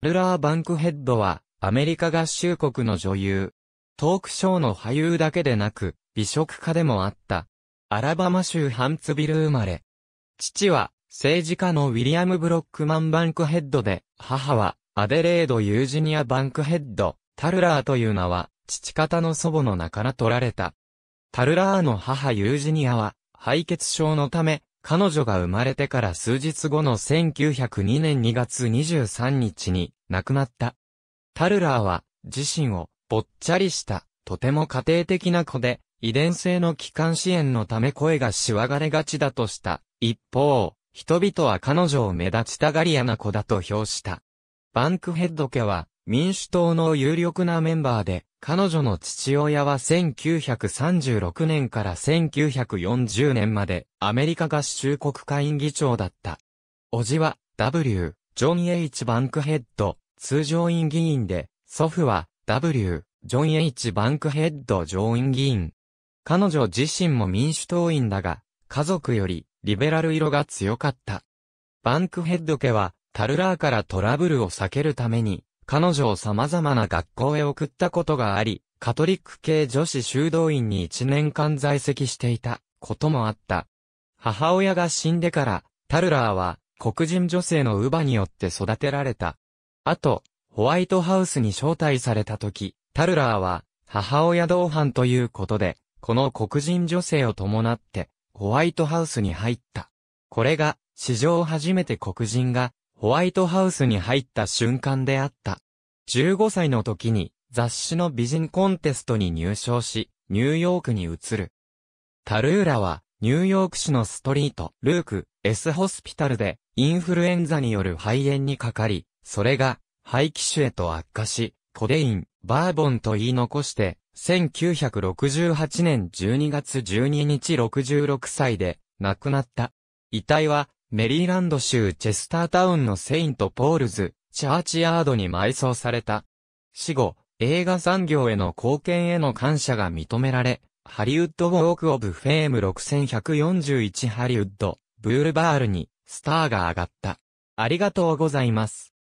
ルラー・バンクヘッドは、アメリカ合衆国の女優。トークショーの俳優だけでなく、美食家でもあった。アラバマ州ハンツビル生まれ。父は、政治家のウィリアム・ブロックマン・バンクヘッドで、母は、アデレード・ユージニア・バンクヘッド、タルラーという名は、父方の祖母の名から取られた。タルラーの母ユージニアは、敗血症のため、彼女が生まれてから数日後の1902年2月23日に亡くなった。タルラーは自身をぼっちゃりしたとても家庭的な子で遺伝性の気管支援のため声がしわがれがちだとした。一方、人々は彼女を目立ちたがり屋な子だと評した。バンクヘッド家は民主党の有力なメンバーで、彼女の父親は1936年から1940年までアメリカ合衆国会員議長だった。叔父は W、ジョン・ H・ バンクヘッド、通常院議員で、祖父は W、ジョン・ H・ バンクヘッド上院議員。彼女自身も民主党員だが、家族よりリベラル色が強かった。バンクヘッド家はタルラーからトラブルを避けるために彼女を様々な学校へ送ったことがあり、カトリック系女子修道院に1年間在籍していたこともあった。母親が死んでから、タルラーは黒人女性の乳母によって育てられた。あと、ホワイトハウスに招待された時、タルラーは母親同伴ということで、この黒人女性を伴ってホワイトハウスに入った。これが史上初めて黒人がホワイトハウスに入った瞬間であった。15歳の時に雑誌の美人コンテストに入賞し、ニューヨークに移る。タルーラは、ニューヨーク市のストリート、ルーク、S ホスピタルで、インフルエンザによる肺炎にかかり、それが、肺気腫へと悪化し、コデイン、バーボンと言い残して、1968年12月12日66歳で、亡くなった。遺体は、メリーランド州チェスタータウンのセイント・ポールズ、チャーチヤードに埋葬された。死後、映画産業への貢献への感謝が認められ、ハリウッド・ウォーク・オブ・フェーム6141ハリウッド、ブールバールに、スターが上がった。ありがとうございます。